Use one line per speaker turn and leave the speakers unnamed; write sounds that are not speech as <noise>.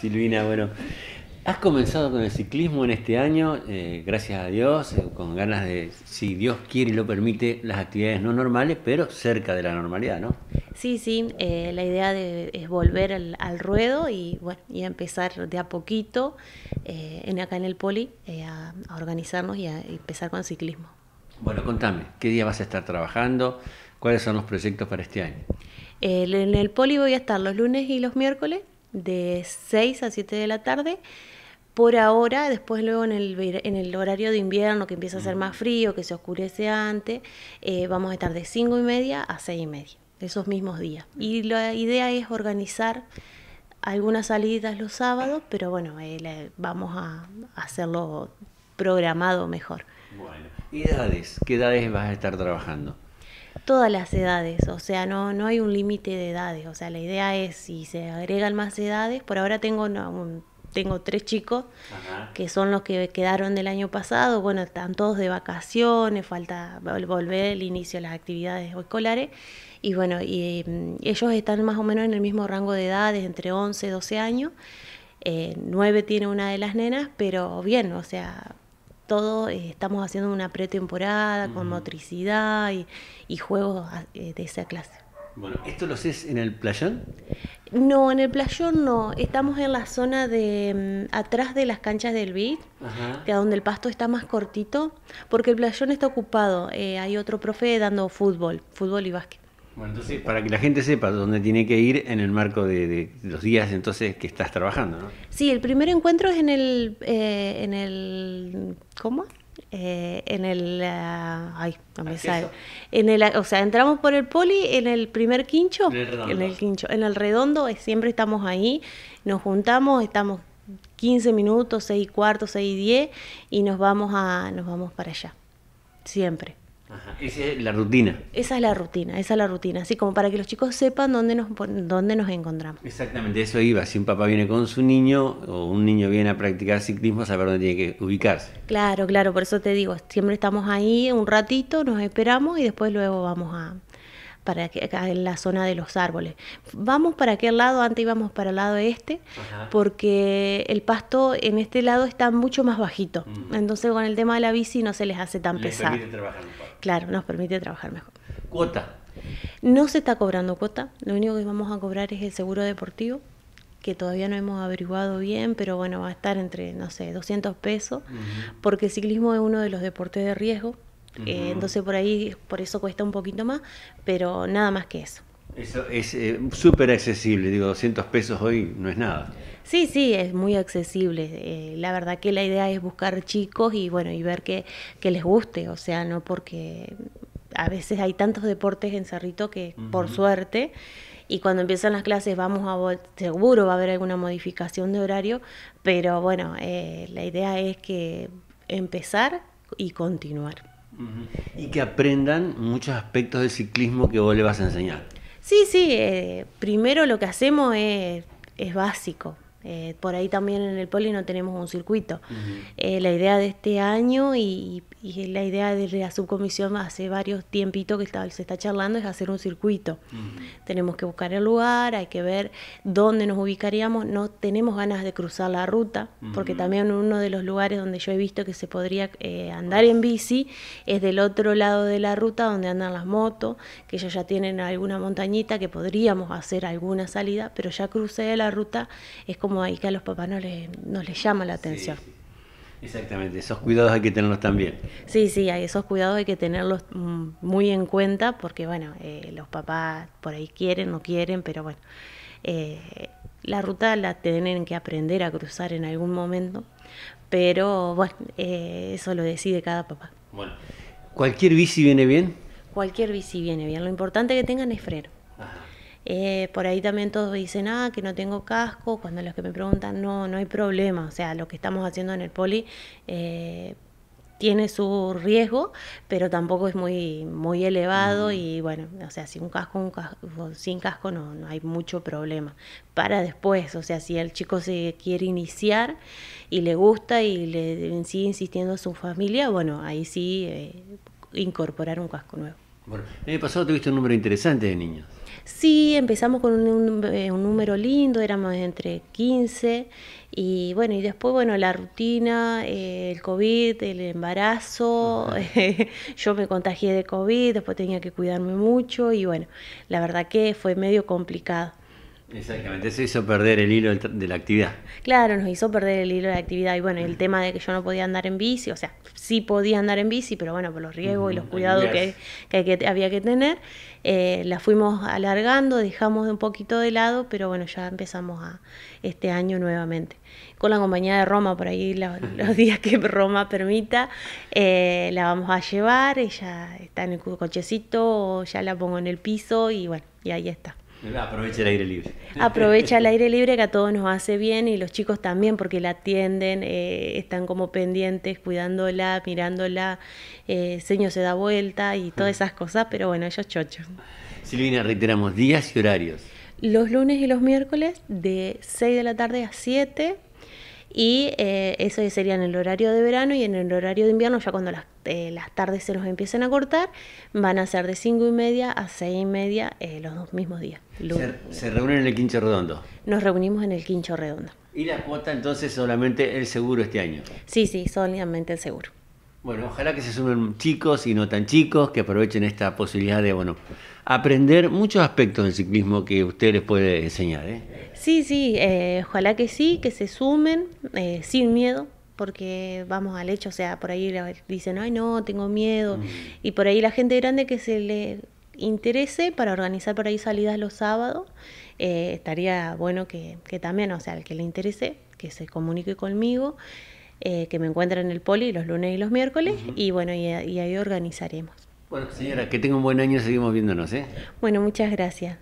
Silvina, bueno. Has comenzado con el ciclismo en este año, eh, gracias a Dios, eh, con ganas de, si Dios quiere y lo permite, las actividades no normales, pero cerca de la normalidad, ¿no?
Sí, sí, eh, la idea de, es volver al, ruedo y, bueno, y empezar de a poquito en, acá en el Poli a, organizarnos y a empezar con el ciclismo.
Bueno, contame, ¿qué día vas a estar trabajando? ¿Cuáles son los proyectos para este año?
en el Poli voy a estar los lunes y los miércoles de 6 a 7 de la tarde. Por ahora, después luego en el, en el horario de invierno que empieza a ser más mm. frío, que se oscurece antes, eh, vamos a estar de 5 y media a 6 y media, esos mismos días. Y la idea es organizar algunas salidas los sábados, pero bueno, eh, vamos a hacerlo programado mejor.
Bueno, ¿y edades? ¿Qué edades vas a estar trabajando?
todas las edades, o sea, no, no hay un límite de edades, o sea, la idea es si se agregan más edades, por ahora tengo, tengo tres chicos que son los que quedaron del año pasado, bueno, están todos de vacaciones, falta volver el inicio de las actividades escolares, y bueno, y, mm, ellos están más o menos en el mismo rango de edades, entre 11 y 12 años. Eh, nueve tiene una de las nenas, pero bien, o sea, todo eh, estamos haciendo una pretemporada con motricidad y, juegos ah, eh, de esa clase.
Bueno, ¿esto lo haces en el playón?
No, en el playón no. Estamos en la zona de mm, atrás de las canchas del beat, que es donde el pasto está más cortito, porque el playón está ocupado. Eh, hay otro profe dando fútbol, fútbol y básquet.
Bueno, entonces, para que la gente sepa dónde tiene que ir en el marco de, los días entonces que estás trabajando, ¿no?
Sí, el primer encuentro es en el... Eh, en el ¿Cómo? Eh, en el... Ah, ay, no me sale. En el, o sea, entramos por el poli, en el primer quincho. En el En el quincho. En el redondo siempre estamos ahí, nos juntamos, estamos 15 minutos, 6 y cuarto, 6 y y nos vamos, a, nos vamos para allá. Siempre
esa es la rutina.
Esa es la rutina, esa es la rutina. Así como para que los chicos sepan dónde nos, dónde nos encontramos.
Exactamente, eso iba. Si un papá viene con su niño o un niño viene a practicar ciclismo, saber dónde tiene que ubicarse.
Claro, claro, por eso te digo, siempre estamos ahí un ratito, nos esperamos y después luego vamos a, para que, acá en la zona de los árboles. Vamos para aquel lado, antes íbamos para el lado este, porque el pasto en este lado está mucho más bajito. Mm. Entonces con el tema de la bici no se les hace tan pesado. Claro, nos permite trabajar mejor. Cuota. No se está cobrando cuota, lo único que vamos a cobrar es el seguro deportivo que todavía no hemos averiguado bien, pero bueno, va a estar entre, no sé, 200 pesos, porque el ciclismo es uno de los deportes de riesgo, eh, entonces por ahí, por eso cuesta un poquito más, pero nada más que eso.
Eso es eh, súper accesible, digo, 200 pesos hoy no es nada.
Sí, sí, es muy accesible. Eh, la verdad que la idea es buscar chicos y bueno, y ver que, les guste, o sea, no porque a veces hay tantos deportes en Cerrito que por suerte y cuando empiezan las clases vamos a seguro va a haber alguna modificación de horario, pero bueno, la idea es que empezar y continuar
y que aprendan muchos aspectos del ciclismo que vos le vas a enseñar.
Sí, sí, eh, primero lo que hacemos es, básico. Eh, por ahí también en el poli no tenemos un circuito. Eh, la idea de, este año y, la idea de la subcomisión hace varios tiempitos que se está charlando es hacer un circuito. Tenemos que buscar el lugar, hay que ver dónde nos ubicaríamos, no tenemos ganas de cruzar la ruta, porque también uno de los lugares donde yo he visto que se podría eh, andar en bici es del otro lado de la ruta donde andan las motos, que ellos ya tienen alguna montañita que podríamos hacer alguna salida, pero ya crucé la ruta, es como ahí que a los papás no les, llama la atención.
Exactamente, esos cuidados hay que tenerlos también.
Sí, sí, hay esos cuidados hay que tenerlos mm, muy en cuenta porque, bueno, eh, los papás por ahí quieren, no quieren, pero bueno, eh, la ruta la tienen que aprender a cruzar en algún momento, pero bueno, eh, eso lo decide cada
papá. Bueno, ¿cualquier bici viene bien?
Cualquier bici viene bien, lo importante que tengan es freno. Eh, por ahí también todos dicen, ah, que no tengo casco, cuando los que me preguntan, no, no hay problema, o sea, lo que estamos haciendo en el poli... Eh, tiene su riesgo, pero tampoco es muy, muy elevado mm. y bueno, o sea, sin casco, sin casco no, hay mucho problema. Para después, o sea, si el chico se quiere iniciar y le gusta y le sigue insistiendo su familia, bueno, ahí sí eh, incorporar un casco nuevo.
Bueno, el pasado tuviste un número interesante de niños.
Sí, empezamos con un, eh, número lindo, éramos entre 15 y bueno, y después, bueno, la rutina, eh, el COVID, el embarazo, <laughs> yo me contagié de COVID, después tenía que cuidarme mucho y bueno, la verdad que fue medio complicado.
Exactamente, eso hizo perder el hilo de la actividad.
Claro, nos hizo perder el hilo de la actividad y bueno, el tema de que yo no podía andar en bici, o sea, sí podía andar en bici, pero bueno, por los riesgos y los cuidados que, que, había que tener, eh, la fuimos alargando, dejamos de un poquito de lado, pero bueno, ya empezamos a este año nuevamente. Con la compañía de Roma, por ahí <laughs> los días que Roma permita, eh, la vamos a llevar, ella está en el cochecito, ya la pongo en el piso y bueno, y ahí está.
Aprovecha el aire libre. <laughs> Aprovecha
el aire libre que a todos nos hace bien y los chicos también porque la atienden, eh, están como pendientes, cuidándola, mirándola, eh, seño se da vuelta y todas esas cosas, pero bueno, ellos chochos.
Silvina, reiteramos días y horarios.
Los lunes y los miércoles de 6 de la tarde a 7 y eh, eso sería en el horario de verano y en el horario de invierno, ya cuando las, eh, las tardes se nos empiecen a cortar, van a ser de 5 y media a 6 y media eh, los dos mismos días. Se,
se reúnen en el quincho redondo.
Nos reunimos en el quincho redondo.
¿Y la cuota entonces solamente el seguro este año?
Sí, sí, solamente el seguro.
Bueno, ojalá que se sumen chicos y no tan chicos que aprovechen esta posibilidad de, bueno, aprender muchos aspectos del ciclismo que usted les puede enseñar. ¿eh?
Sí, sí, eh, ojalá que sí, que se sumen eh, sin miedo, porque vamos al hecho, o sea, por ahí dicen, ay no, tengo miedo, mm. y por ahí la gente grande que se le interese para organizar por ahí salidas los sábados, eh, estaría bueno que, que también, o sea, el que le interese, que se comunique conmigo. Eh, que me encuentran en el poli los lunes y los miércoles, y bueno, y ahí organizaremos.
Bueno, señora, que tenga un buen año, seguimos viéndonos, ¿eh?
Bueno, muchas gracias.